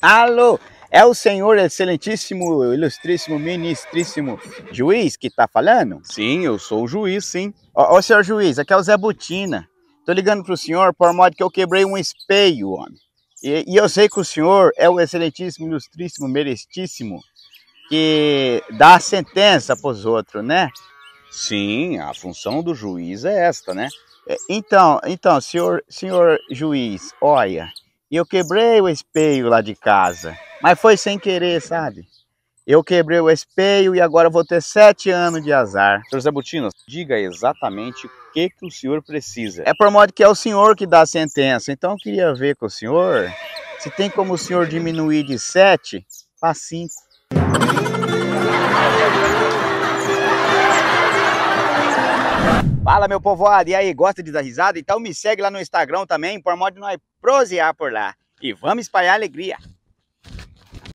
Alô, é o senhor excelentíssimo, ilustríssimo, ministríssimo juiz que tá falando? Sim, eu sou o juiz, sim. Ó, ó senhor juiz, aqui é o Zé Butina. Tô ligando pro senhor por modo que eu quebrei um espelho, homem. E, e, eu sei que o senhor é o excelentíssimo, ilustríssimo, merestíssimo que dá a sentença pros outros, né? Sim, a função do juiz é esta, né? É, então, então, senhor, senhor juiz, olha, e eu quebrei o espelho lá de casa. Mas foi sem querer, sabe? Eu quebrei o espelho e agora vou ter sete anos de azar. Senhor Zé Butino, diga exatamente o que, que o senhor precisa. É por modo que é o senhor que dá a sentença. Então eu queria ver com o senhor se tem como o senhor diminuir de sete para cinco. Fala, meu povoado, e aí, gosta de dar risada? Então me segue lá no Instagram também, por modo de nós prosear por lá. E vamos espalhar alegria.